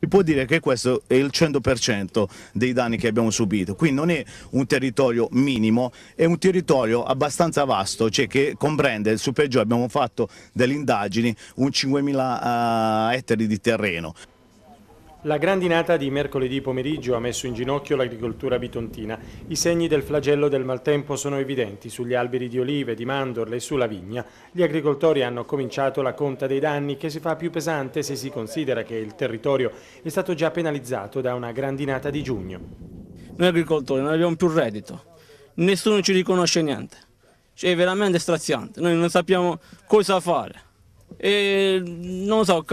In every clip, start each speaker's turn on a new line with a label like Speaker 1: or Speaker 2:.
Speaker 1: si può dire che questo è il 100% dei danni che abbiamo subito. Qui non è un territorio minimo, è un territorio abbastanza vasto, cioè che comprende il Supergio, abbiamo fatto delle indagini, un 5.000 uh, eh, ettari di terreno.
Speaker 2: La grandinata di mercoledì pomeriggio ha messo in ginocchio l'agricoltura bitontina. I segni del flagello del maltempo sono evidenti sugli alberi di olive, di mandorle e sulla vigna. Gli agricoltori hanno cominciato la conta dei danni che si fa più pesante se si considera che il
Speaker 3: territorio è stato già penalizzato da una grandinata di giugno. Noi agricoltori non abbiamo più reddito, nessuno ci riconosce niente, cioè è veramente straziante, noi non sappiamo cosa fare e non so,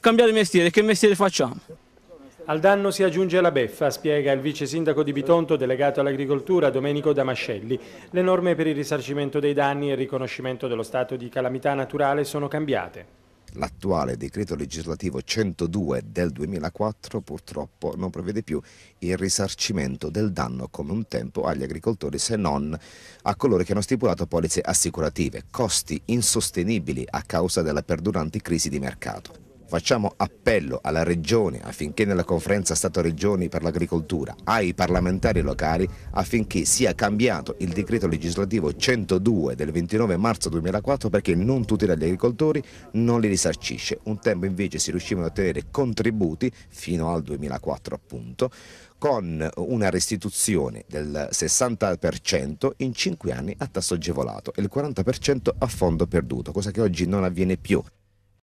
Speaker 3: cambiare mestiere, che mestiere facciamo? Al danno si aggiunge la beffa, spiega il vice sindaco di Bitonto
Speaker 2: delegato all'agricoltura Domenico Damascelli. Le norme per il risarcimento dei danni e il riconoscimento dello stato di calamità naturale sono cambiate.
Speaker 4: L'attuale decreto legislativo 102 del 2004 purtroppo non prevede più il risarcimento del danno come un tempo agli agricoltori se non a coloro che hanno stipulato polizze assicurative, costi insostenibili a causa della perdurante crisi di mercato. Facciamo appello alla Regione affinché nella conferenza Stato-Regioni per l'agricoltura ai parlamentari locali affinché sia cambiato il decreto legislativo 102 del 29 marzo 2004 perché non tutela gli agricoltori, non li risarcisce. Un tempo invece si riuscivano a ottenere contributi fino al 2004 appunto con una restituzione del 60% in 5 anni a tasso agevolato e il 40% a fondo perduto, cosa che oggi non avviene più.